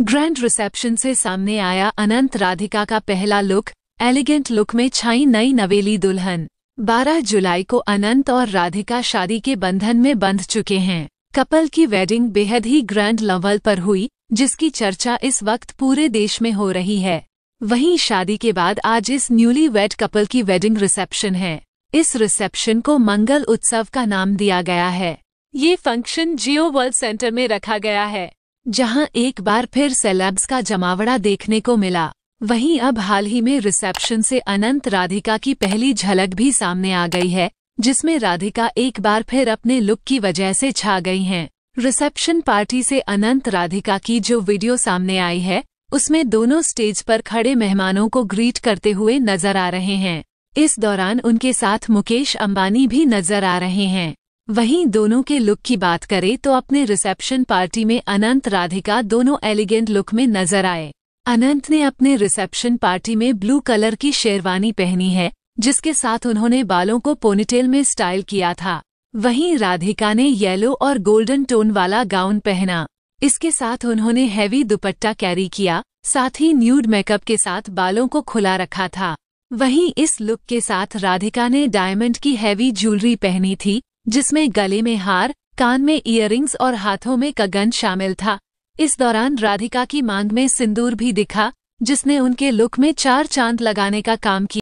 grand reception से सामने आया अनंत राधिका का पहला लुक एलिगेंट लुक में छाई नई नवेली दुल्हन 12 जुलाई को अनंत और राधिका शादी के बंधन में बंध चुके हैं कपल की वेडिंग बेहद ही ग्रैंड लेवल पर हुई जिसकी चर्चा इस वक्त पूरे देश में हो रही है वहीं शादी के बाद आज इस न्यूली वेड कपल की वेडिंग रिसेप्शन है इस रिसेप्शन को मंगल उत्सव का नाम दिया गया है ये फंक्शन जियो वर्ल्ड सेंटर में रखा गया है जहां एक बार फिर सेलेब्स का जमावड़ा देखने को मिला वहीं अब हाल ही में रिसेप्शन से अनंत राधिका की पहली झलक भी सामने आ गई है जिसमें राधिका एक बार फिर अपने लुक की वजह से छा गई हैं रिसेप्शन पार्टी से अनंत राधिका की जो वीडियो सामने आई है उसमें दोनों स्टेज पर खड़े मेहमानों को ग्रीट करते हुए नजर आ रहे हैं इस दौरान उनके साथ मुकेश अंबानी भी नजर आ रहे हैं वहीं दोनों के लुक की बात करें तो अपने रिसेप्शन पार्टी में अनंत राधिका दोनों एलिगेंट लुक में नजर आए अनंत ने अपने रिसेप्शन पार्टी में ब्लू कलर की शेरवानी पहनी है जिसके साथ उन्होंने बालों को पोनीटेल में स्टाइल किया था वहीं राधिका ने येलो और गोल्डन टोन वाला गाउन पहना इसके साथ उन्होंने हैवी दुपट्टा कैरी किया साथ ही न्यूड मेकअप के साथ बालों को खुला रखा था वहीं इस लुक के साथ राधिका ने डायमंड की हैवी ज्वेलरी पहनी थी जिसमें गले में हार कान में ईयरिंग्स और हाथों में कगन शामिल था इस दौरान राधिका की मांग में सिंदूर भी दिखा जिसने उनके लुक में चार चांद लगाने का काम किया